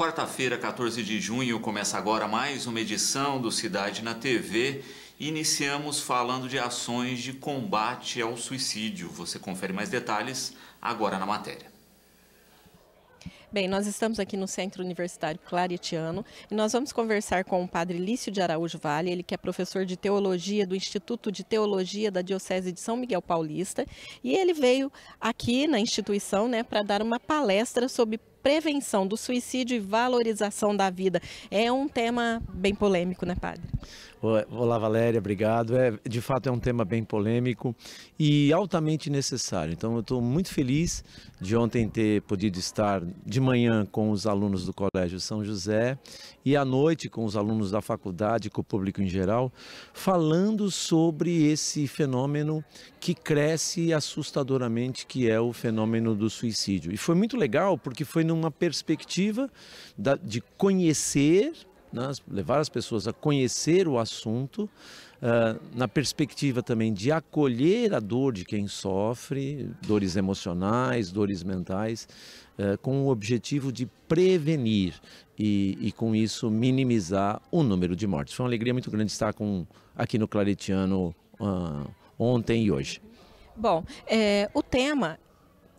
Quarta-feira, 14 de junho, começa agora mais uma edição do Cidade na TV. iniciamos falando de ações de combate ao suicídio. Você confere mais detalhes agora na matéria. Bem, nós estamos aqui no Centro Universitário Claretiano e nós vamos conversar com o padre Lício de Araújo Vale, ele que é professor de teologia do Instituto de Teologia da Diocese de São Miguel Paulista, e ele veio aqui na instituição, né, para dar uma palestra sobre prevenção do suicídio e valorização da vida. É um tema bem polêmico, né, padre? Olá, Valéria, obrigado. É, de fato, é um tema bem polêmico e altamente necessário. Então, eu estou muito feliz de ontem ter podido estar de manhã com os alunos do Colégio São José e à noite com os alunos da faculdade, com o público em geral, falando sobre esse fenômeno que cresce assustadoramente, que é o fenômeno do suicídio. E foi muito legal porque foi numa perspectiva da, de conhecer, né, levar as pessoas a conhecer o assunto, uh, na perspectiva também de acolher a dor de quem sofre, dores emocionais, dores mentais, uh, com o objetivo de prevenir e, e, com isso minimizar o número de mortes. Foi uma alegria muito grande estar com, aqui no Claretiano uh, ontem e hoje. Bom, é, o tema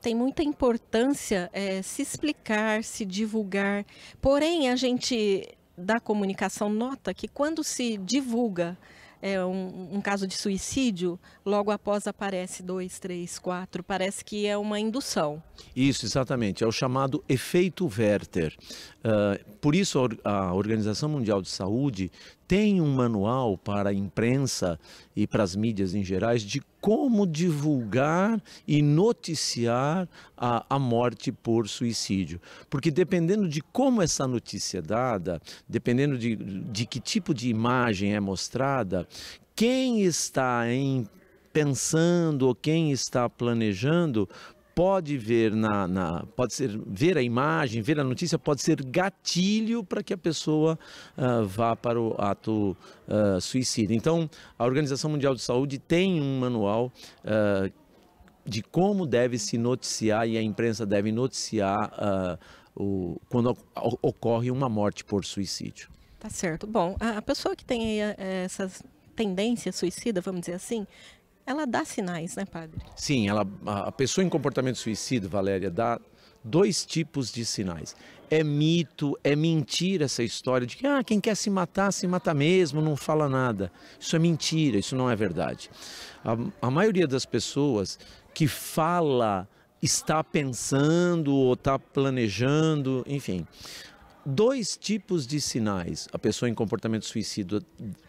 tem muita importância é, se explicar, se divulgar. Porém, a gente da comunicação nota que quando se divulga é, um, um, caso de suicídio, logo após aparece dois, três, quatro. Parece que é uma indução. Isso, exatamente. É o chamado efeito Werther. Uh, por isso, a Organização Mundial de Saúde tem um manual para a imprensa e para as mídias em geral de como divulgar e noticiar a, a morte por suicídio. Porque dependendo de como essa notícia é dada, dependendo de, de que tipo de imagem é mostrada, quem está em pensando ou quem está planejando pode ver na, na, pode ser ver a imagem, ver a notícia pode ser gatilho para que a pessoa uh, vá para o ato uh, suicida. Então, a Organização Mundial de Saúde tem um manual uh, de como deve se noticiar e a imprensa deve noticiar o, quando ocorre uma morte por suicídio. Tá certo. Bom, a pessoa que tem eh, essas tendências suicida, vamos dizer assim, ela dá sinais, né, padre? Sim, ela, a pessoa em comportamento suicida, Valéria, dá dois tipos de sinais. É mito, é mentira essa história de que ah, quem quer se matar, se mata mesmo, não fala nada. Isso é mentira, isso não é verdade. A, a maioria das pessoas que fala está pensando ou está planejando, enfim. Dois tipos de sinais a pessoa em comportamento suicida,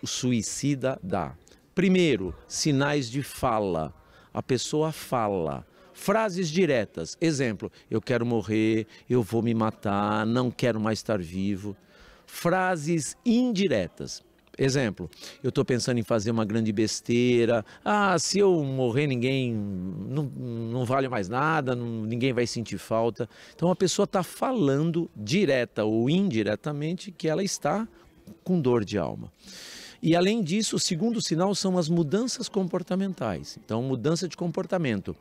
suicida dá. Primeiro, sinais de fala. A pessoa fala. Frases diretas. Exemplo: eu quero morrer, eu vou me matar, não quero mais estar vivo. Frases indiretas. Exemplo, eu estou pensando em fazer uma grande besteira. Ah, se eu morrer, ninguém. Não, não vale mais nada, não, ninguém vai sentir falta. Então a pessoa está falando direta ou indiretamente que ela está com dor de alma. E além disso, o segundo sinal são as mudanças comportamentais. Então, mudança de comportamento.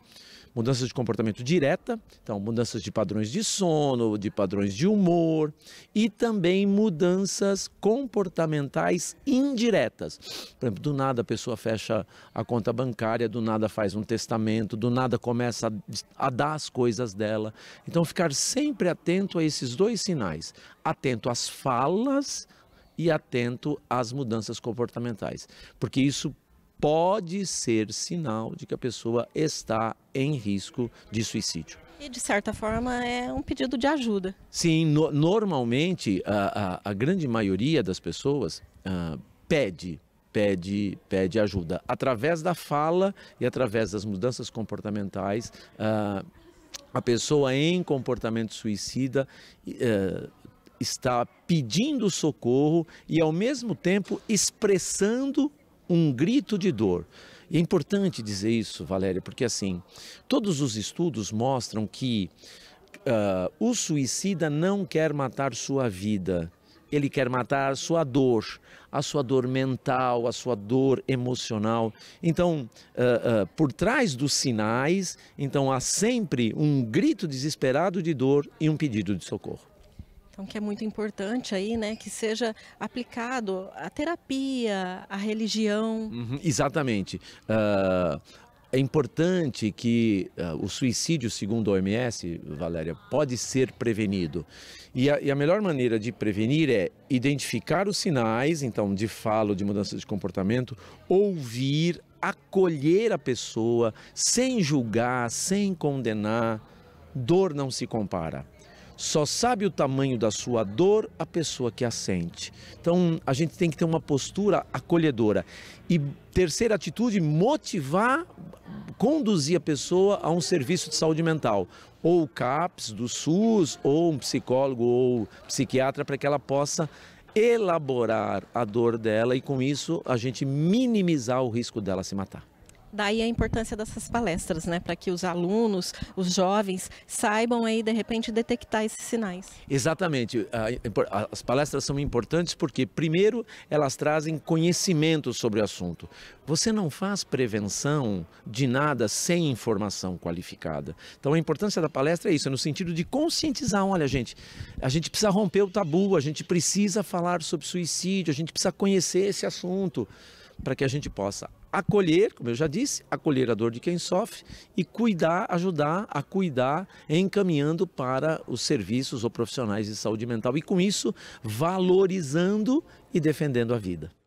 Mudança de comportamento direta, então mudanças de padrões de sono, de padrões de humor e também mudanças comportamentais indiretas. Por exemplo, do nada a pessoa fecha a conta bancária, do nada faz um testamento, do nada começa a, a dar as coisas dela. Então, ficar sempre atento a esses dois sinais: atento às falas e atento às mudanças comportamentais, porque isso pode ser sinal de que a pessoa está em risco de suicídio. E de certa forma é um pedido de ajuda. Sim, no, normalmente a, a, a, grande maioria das pessoas a, ah, pede pede, pede ajuda. Através da fala e através das mudanças comportamentais, ah, a pessoa em comportamento suicida uh, está pedindo socorro e, ao mesmo tempo, expressando um grito de dor. E é importante dizer isso, Valéria, porque assim, todos os estudos mostram que uh, o suicida não quer matar sua vida, ele quer matar a sua dor, a sua dor mental, a sua dor emocional. Então, uh, uh, por trás dos sinais, então há sempre um grito desesperado de dor e um pedido de socorro. Então, que é muito importante aí, né, que seja aplicado a terapia, a religião. Uhum, exatamente. Uh, é importante que uh, o suicídio, segundo a OMS, Valéria, pode ser prevenido. E a, e a, melhor maneira de prevenir é identificar os sinais, então, de falo, de mudança de comportamento, ouvir, acolher a pessoa, sem julgar, sem condenar. Dor não se compara. Só sabe o tamanho da sua dor a pessoa que a sente. Então, a gente tem que ter uma postura acolhedora. E terceira atitude, motivar, conduzir a pessoa a um serviço de saúde mental, ou o CAPS do SUS, ou um psicólogo ou psiquiatra para que ela possa elaborar a dor dela e com isso a gente minimizar o risco dela se matar. Daí a importância dessas palestras, né? Para que os alunos, os jovens, saibam aí, de repente, detectar esses sinais. Exatamente. As palestras são importantes porque, primeiro, elas trazem conhecimento sobre o assunto. Você não faz prevenção de nada sem informação qualificada. Então a importância da palestra é isso, no sentido de conscientizar, olha, gente, a gente precisa romper o tabu, a gente precisa falar sobre suicídio, a gente precisa conhecer esse assunto para que a gente possa acolher, como eu já disse, acolher a dor de quem sofre e cuidar, ajudar a cuidar, encaminhando para os serviços ou profissionais de saúde mental e com isso valorizando e defendendo a vida.